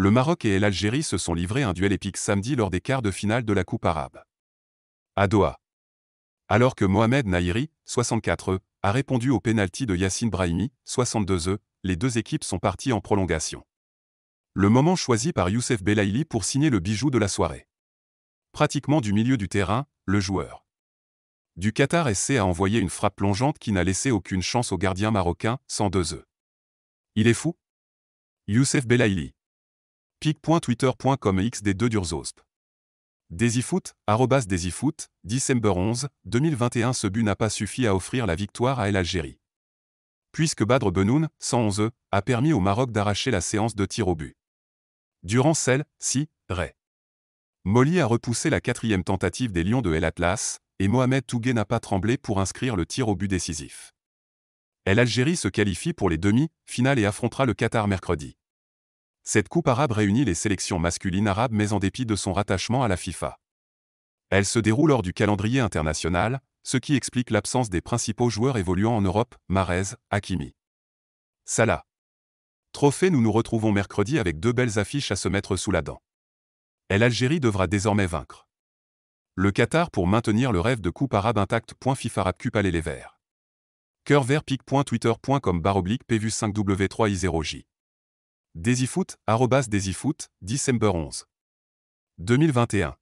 le Maroc et l'Algérie se sont livrés un duel épique samedi lors des quarts de finale de la Coupe arabe. À Doha. Alors que Mohamed Nahiri, 64 e a répondu au pénalty de Yassine Brahimi, 62 e les deux équipes sont parties en prolongation. Le moment choisi par Youssef Belaili pour signer le bijou de la soirée. Pratiquement du milieu du terrain, le joueur du Qatar SC a envoyé une frappe plongeante qui n'a laissé aucune chance au gardien marocain, 102 e Il est fou Youssef Belaili pic.twitter.com xd2 durzosp. Desifoot, arrobas Desifoot, December 11, 2021 Ce but n'a pas suffi à offrir la victoire à l'Algérie. Puisque Badr Benoun, 111 a permis au Maroc d'arracher la séance de tir au but. Durant celle-ci, Ray. Molly a repoussé la quatrième tentative des Lions de El Atlas, et Mohamed Touguet n'a pas tremblé pour inscrire le tir au but décisif. El Algérie se qualifie pour les demi-finales et affrontera le Qatar mercredi. Cette Coupe arabe réunit les sélections masculines arabes mais en dépit de son rattachement à la FIFA. Elle se déroule hors du calendrier international, ce qui explique l'absence des principaux joueurs évoluant en Europe, Marez, Hakimi. Salah. Trophée Nous nous retrouvons mercredi avec deux belles affiches à se mettre sous la dent. l'Algérie devra désormais vaincre. Le Qatar pour maintenir le rêve de Coupe arabe intact. FIFA Rap Cup les verts. Cœur vert pic.twitter.com baroblique pv 5 w 3 i 0 j DesiFoot, arrobas DesiFoot, December 11. 2021.